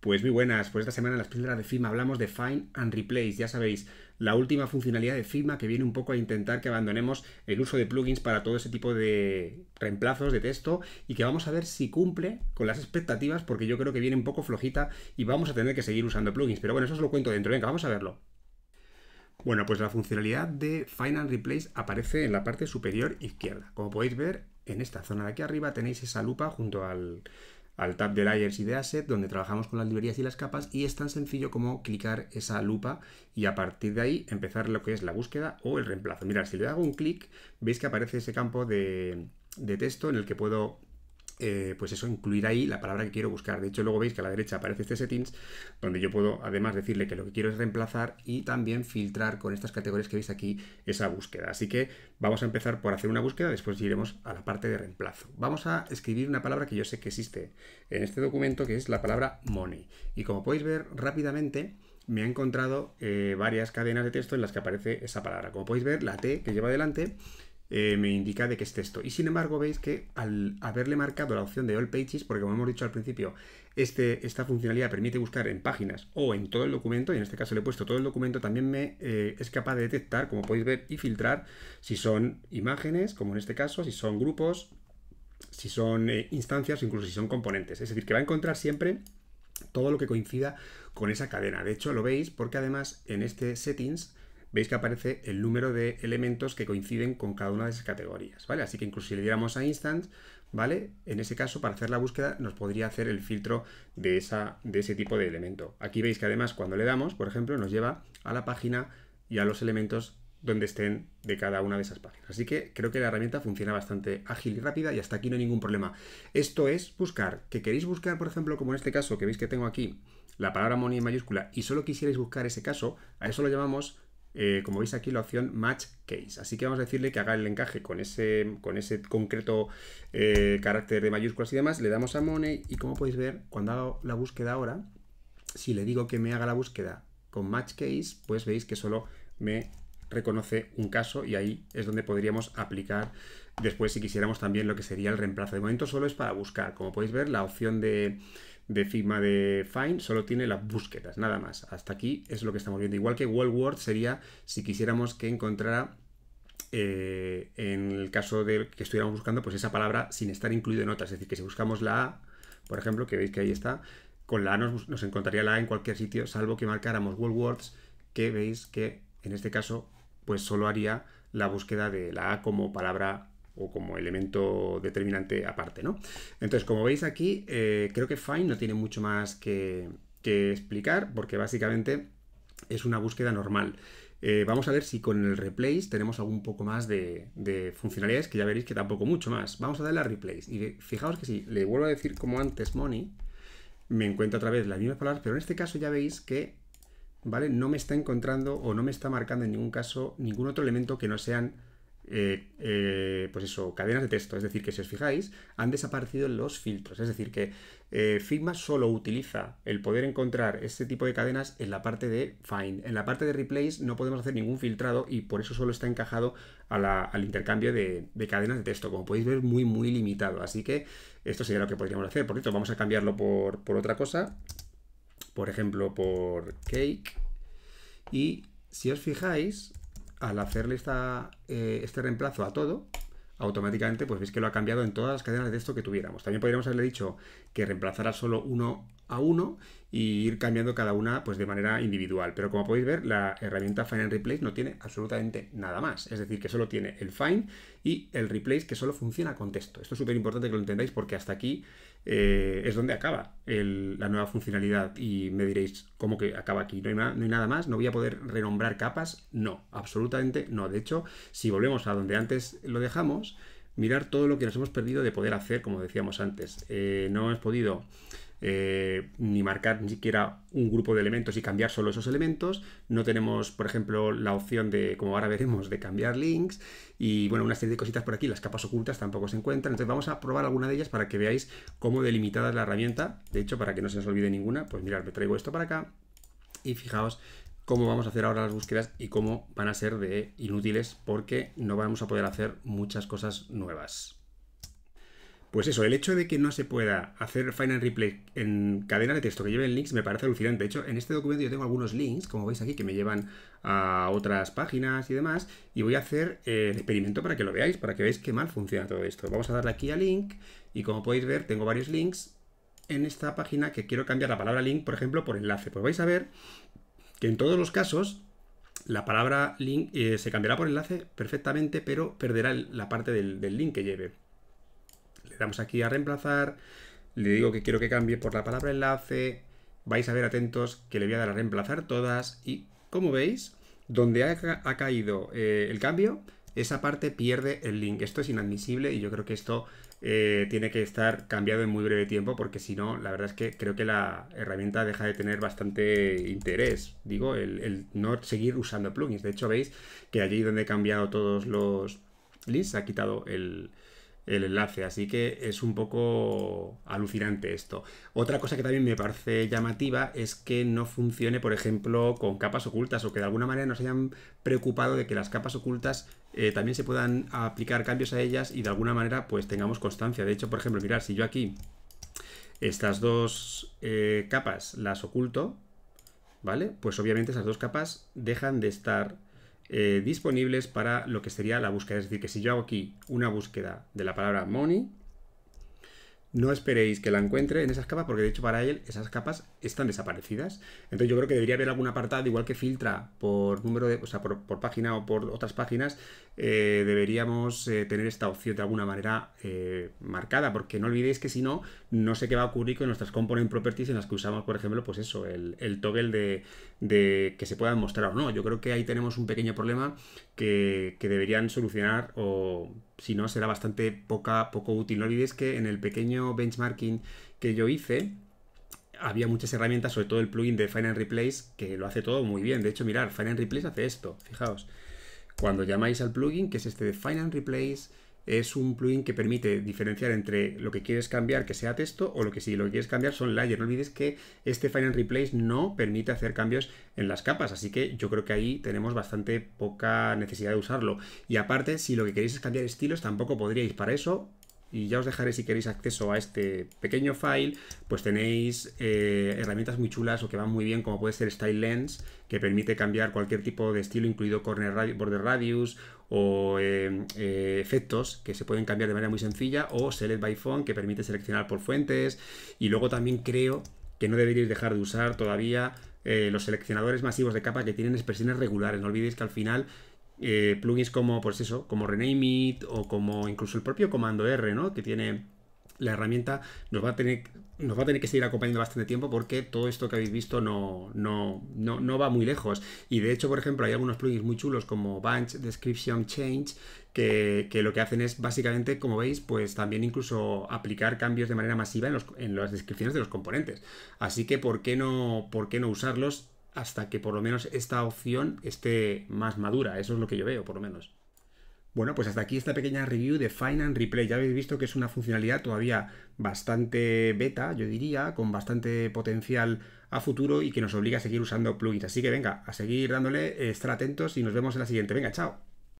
Pues muy buenas, pues esta semana en las píldoras de FIMA hablamos de Find and Replace, ya sabéis, la última funcionalidad de FIMA que viene un poco a intentar que abandonemos el uso de plugins para todo ese tipo de reemplazos de texto y que vamos a ver si cumple con las expectativas porque yo creo que viene un poco flojita y vamos a tener que seguir usando plugins, pero bueno, eso os lo cuento dentro, venga, vamos a verlo. Bueno, pues la funcionalidad de Find and Replace aparece en la parte superior izquierda. Como podéis ver, en esta zona de aquí arriba tenéis esa lupa junto al al tab de Layers y de Asset, donde trabajamos con las librerías y las capas, y es tan sencillo como clicar esa lupa y a partir de ahí empezar lo que es la búsqueda o el reemplazo. Mirad, si le hago un clic, veis que aparece ese campo de, de texto en el que puedo eh, pues eso, incluir ahí la palabra que quiero buscar. De hecho, luego veis que a la derecha aparece este settings, donde yo puedo además decirle que lo que quiero es reemplazar y también filtrar con estas categorías que veis aquí esa búsqueda. Así que vamos a empezar por hacer una búsqueda, después iremos a la parte de reemplazo. Vamos a escribir una palabra que yo sé que existe en este documento, que es la palabra money. Y como podéis ver rápidamente, me ha encontrado eh, varias cadenas de texto en las que aparece esa palabra. Como podéis ver, la T que lleva adelante eh, me indica de que es texto. Y sin embargo, veis que al haberle marcado la opción de All Pages, porque como hemos dicho al principio, este, esta funcionalidad permite buscar en páginas o en todo el documento, y en este caso le he puesto todo el documento, también me eh, es capaz de detectar, como podéis ver, y filtrar si son imágenes, como en este caso, si son grupos, si son eh, instancias o incluso si son componentes. Es decir, que va a encontrar siempre todo lo que coincida con esa cadena. De hecho, lo veis porque además en este settings veis que aparece el número de elementos que coinciden con cada una de esas categorías, ¿vale? Así que incluso si le diéramos a instance, ¿vale? En ese caso, para hacer la búsqueda, nos podría hacer el filtro de, esa, de ese tipo de elemento. Aquí veis que además cuando le damos, por ejemplo, nos lleva a la página y a los elementos donde estén de cada una de esas páginas. Así que creo que la herramienta funciona bastante ágil y rápida y hasta aquí no hay ningún problema. Esto es buscar, que queréis buscar, por ejemplo, como en este caso que veis que tengo aquí la palabra money en mayúscula y solo quisierais buscar ese caso, a eso lo llamamos eh, como veis aquí, la opción Match Case. Así que vamos a decirle que haga el encaje con ese, con ese concreto eh, carácter de mayúsculas y demás. Le damos a Money y como podéis ver, cuando hago la búsqueda ahora, si le digo que me haga la búsqueda con Match Case, pues veis que solo me reconoce un caso y ahí es donde podríamos aplicar después si quisiéramos también lo que sería el reemplazo. De momento solo es para buscar. Como podéis ver, la opción de, de Figma de Find solo tiene las búsquedas, nada más. Hasta aquí es lo que estamos viendo. Igual que Word sería si quisiéramos que encontrara eh, en el caso del que estuviéramos buscando pues esa palabra sin estar incluido en otras, Es decir, que si buscamos la A, por ejemplo, que veis que ahí está, con la A nos, encontraría la A en cualquier sitio, salvo que marcáramos Words que veis que en este caso pues solo haría la búsqueda de la A como palabra o como elemento determinante aparte, ¿no? Entonces, como veis aquí, eh, creo que find no tiene mucho más que, explicar, porque básicamente es una búsqueda normal. Eh, vamos a ver si con el replace tenemos algún poco más de, de, funcionalidades, que ya veréis que tampoco mucho más. Vamos a darle a replace. Y fijaos que si le vuelvo a decir como antes money, me encuentra otra vez las mismas palabras, pero en este caso ya veis que ¿vale? No me está encontrando o no me está marcando en ningún caso ningún otro elemento que no sean, eh, eh, pues eso, cadenas de texto. Es decir, que si os fijáis, han desaparecido los filtros. Es decir, que eh, Figma solo utiliza el poder encontrar este tipo de cadenas en la parte de Find. En la parte de Replace no podemos hacer ningún filtrado y por eso solo está encajado al intercambio de, cadenas de texto. Como podéis ver, muy, muy limitado. Así que esto sería lo que podríamos hacer. Por cierto, vamos a cambiarlo por, por otra cosa por ejemplo, por cake. Y si os fijáis, al hacerle esta, eh, este reemplazo a todo, automáticamente pues veis que lo ha cambiado en todas las cadenas de esto que tuviéramos. También podríamos haberle dicho que reemplazara solo uno a uno y ir cambiando cada una pues de manera individual. Pero como podéis ver, la herramienta Find and Replace no tiene absolutamente nada más. Es decir, que solo tiene el Find y el Replace que solo funciona con texto. Esto es súper importante que lo entendáis porque hasta aquí eh, es donde acaba la nueva funcionalidad y me diréis, ¿cómo que acaba aquí? ¿No hay, nada más? ¿No voy a poder renombrar capas? No, absolutamente no. De hecho, si volvemos a donde antes lo dejamos, mirar todo lo que nos hemos perdido de poder hacer, como decíamos antes. Eh, no hemos podido eh, ni marcar ni siquiera un grupo de elementos y cambiar solo esos elementos. No tenemos, por ejemplo, la opción de, como ahora veremos, de cambiar links. Y bueno, una serie de cositas por aquí, las capas ocultas tampoco se encuentran. Entonces vamos a probar alguna de ellas para que veáis cómo delimitada es la herramienta. De hecho, para que no se os olvide ninguna, pues mirad, me traigo esto para acá. Y fijaos cómo vamos a hacer ahora las búsquedas y cómo van a ser de inútiles porque no vamos a poder hacer muchas cosas nuevas. Pues eso, el hecho de que no se pueda hacer Final Replay en cadena de texto que lleven links me parece alucinante. De hecho, en este documento yo tengo algunos links, como veis aquí, que me llevan a otras páginas y demás. Y voy a hacer eh, el experimento para que lo veáis, para que veáis qué mal funciona todo esto. Vamos a darle aquí a link y como podéis ver, tengo varios links en esta página que quiero cambiar la palabra link, por ejemplo, por enlace. Pues vais a ver que en todos los casos la palabra link eh, se cambiará por enlace perfectamente, pero perderá la parte del link que lleve damos aquí a reemplazar, le digo que quiero que cambie por la palabra enlace, vais a ver atentos que le voy a dar a reemplazar todas y como veis, donde ha, caído eh, el cambio, esa parte pierde el link. Esto es inadmisible y yo creo que esto eh, tiene que estar cambiado en muy breve tiempo porque si no, la verdad es que creo que la herramienta deja de tener bastante interés. Digo, el, no seguir usando plugins. De hecho, veis que allí donde he cambiado todos los links, ha quitado el, el enlace. Así que es un poco alucinante esto. Otra cosa que también me parece llamativa es que no funcione, por ejemplo, con capas ocultas o que de alguna manera nos hayan preocupado de que las capas ocultas eh, también se puedan aplicar cambios a ellas y de alguna manera pues tengamos constancia. De hecho, por ejemplo, mirar, si yo aquí estas dos eh, capas las oculto, ¿vale? Pues obviamente esas dos capas dejan de estar eh, disponibles para lo que sería la búsqueda. Es decir, que si yo hago aquí una búsqueda de la palabra money, no esperéis que la encuentre en esas capas, porque de hecho para él esas capas están desaparecidas. Entonces yo creo que debería haber algún apartado, igual que filtra por número de, o sea, por, página o por otras páginas, eh, deberíamos eh, tener esta opción de alguna manera eh, marcada, porque no olvidéis que si no, no sé qué va a ocurrir con nuestras component properties en las que usamos, por ejemplo, pues eso, el, toggle de, que se puedan mostrar o no. Yo creo que ahí tenemos un pequeño problema que deberían solucionar o si no, será bastante poca, poco útil. No olvidéis que en el pequeño benchmarking que yo hice, había muchas herramientas, sobre todo el plugin de Final Replace, que lo hace todo muy bien. De hecho, mirar, Final Replace hace esto, fijaos. Cuando llamáis al plugin, que es este de Final Replace, es un plugin que permite diferenciar entre lo que quieres cambiar que sea texto o lo que si lo quieres cambiar son layers. No olvides que este Final Replace no permite hacer cambios en las capas, así que yo creo que ahí tenemos bastante poca necesidad de usarlo. Y aparte, si lo que queréis es cambiar estilos, tampoco podríais. Para eso y ya os dejaré si queréis acceso a este pequeño file, pues tenéis eh, herramientas muy chulas o que van muy bien, como puede ser Style Lens, que permite cambiar cualquier tipo de estilo, incluido corner border radius o em, eh, efectos que se pueden cambiar de manera muy sencilla, o Select by Font, que permite seleccionar por fuentes. Y luego también creo que no deberíais dejar de usar todavía eh, los seleccionadores masivos de capa que tienen expresiones regulares. No olvidéis que al final eh, plugins como, pues eso, como Rename It o como incluso el propio comando R, ¿no? Que tiene la herramienta, nos va a tener, nos va a tener que seguir acompañando bastante tiempo porque todo esto que habéis visto no, no, no, va muy lejos. Y de hecho, por ejemplo, hay algunos plugins muy chulos como Bunch, Description, Change, que, lo que hacen es básicamente, como veis, pues también incluso aplicar cambios de manera masiva en, en las descripciones de los componentes. Así que, ¿por qué no, por qué no usarlos? hasta que por lo menos esta opción esté más madura. Eso es lo que yo veo, por lo menos. Bueno, pues hasta aquí esta pequeña review de Find Replay. Ya habéis visto que es una funcionalidad todavía bastante beta, yo diría, con bastante potencial a futuro y que nos obliga a seguir usando plugins. Así que venga, a seguir dándole, eh, estar atentos y nos vemos en la siguiente. Venga, chao.